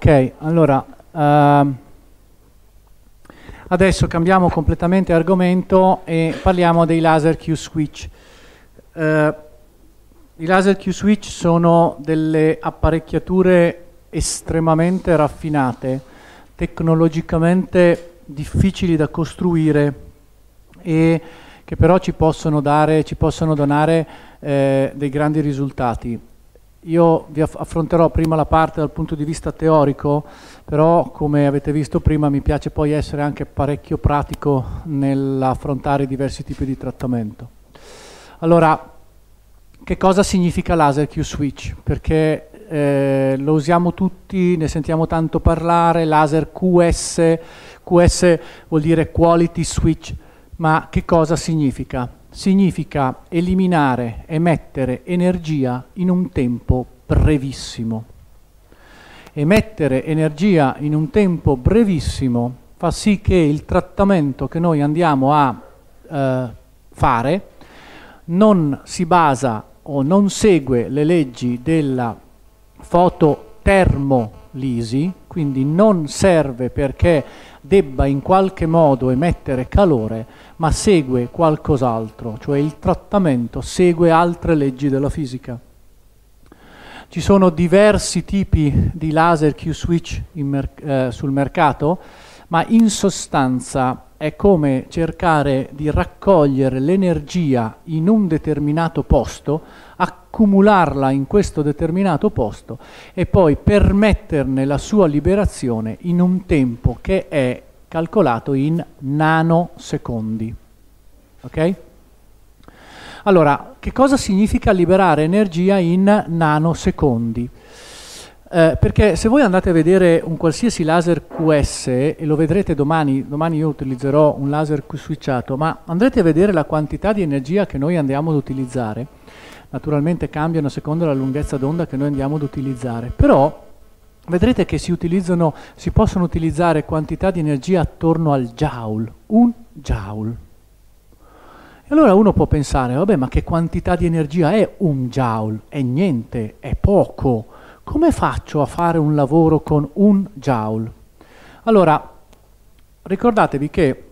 Ok, allora ehm, adesso cambiamo completamente argomento e parliamo dei laser Q-switch. Eh, I laser Q-switch sono delle apparecchiature estremamente raffinate, tecnologicamente difficili da costruire e che però ci possono, dare, ci possono donare eh, dei grandi risultati. Io vi affronterò prima la parte dal punto di vista teorico, però come avete visto prima mi piace poi essere anche parecchio pratico nell'affrontare diversi tipi di trattamento. Allora, che cosa significa laser Q-switch? Perché eh, lo usiamo tutti, ne sentiamo tanto parlare, laser QS, QS vuol dire quality switch, ma che cosa significa? significa eliminare, emettere energia in un tempo brevissimo. Emettere energia in un tempo brevissimo fa sì che il trattamento che noi andiamo a eh, fare non si basa o non segue le leggi della fototermo l'ISI, quindi non serve perché debba in qualche modo emettere calore, ma segue qualcos'altro, cioè il trattamento segue altre leggi della fisica. Ci sono diversi tipi di laser Q-switch mer eh, sul mercato, ma in sostanza è come cercare di raccogliere l'energia in un determinato posto accumularla in questo determinato posto e poi permetterne la sua liberazione in un tempo che è calcolato in nanosecondi. Ok? Allora, che cosa significa liberare energia in nanosecondi? Eh, perché se voi andate a vedere un qualsiasi laser QS, e lo vedrete domani, domani io utilizzerò un laser switchato, ma andrete a vedere la quantità di energia che noi andiamo ad utilizzare, naturalmente cambiano secondo la lunghezza d'onda che noi andiamo ad utilizzare, però vedrete che si, si possono utilizzare quantità di energia attorno al joule, un joule. E allora uno può pensare, vabbè, ma che quantità di energia è un joule? È niente, è poco. Come faccio a fare un lavoro con un joule? Allora, ricordatevi che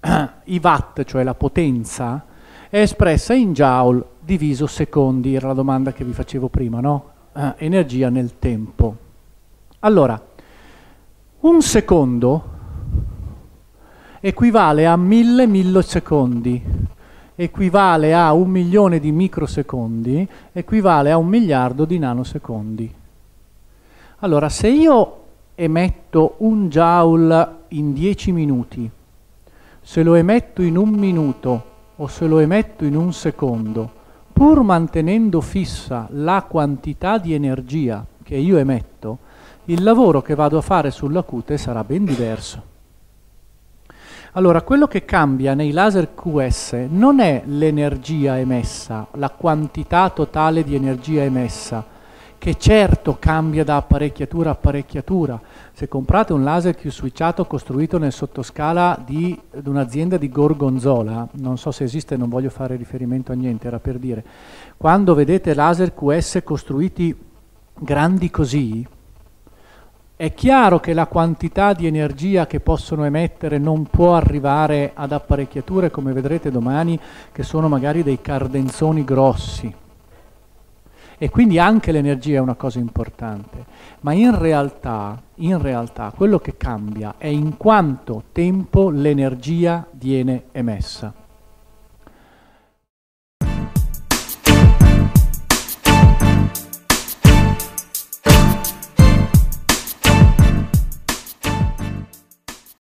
i watt, cioè la potenza, è espressa in joule diviso secondi, era la domanda che vi facevo prima, no? Eh, energia nel tempo. Allora, un secondo equivale a mille millisecondi, equivale a un milione di microsecondi, equivale a un miliardo di nanosecondi. Allora, se io emetto un joule in 10 minuti, se lo emetto in un minuto o se lo emetto in un secondo, pur mantenendo fissa la quantità di energia che io emetto, il lavoro che vado a fare sulla cute sarà ben diverso. Allora, quello che cambia nei laser QS non è l'energia emessa, la quantità totale di energia emessa, che certo cambia da apparecchiatura a apparecchiatura. Se comprate un laser Q switchato costruito nel sottoscala di, di un'azienda di Gorgonzola, non so se esiste, non voglio fare riferimento a niente, era per dire, quando vedete laser QS costruiti grandi così, è chiaro che la quantità di energia che possono emettere non può arrivare ad apparecchiature, come vedrete domani, che sono magari dei cardenzoni grossi e quindi anche l'energia è una cosa importante, ma in realtà, in realtà quello che cambia è in quanto tempo l'energia viene emessa.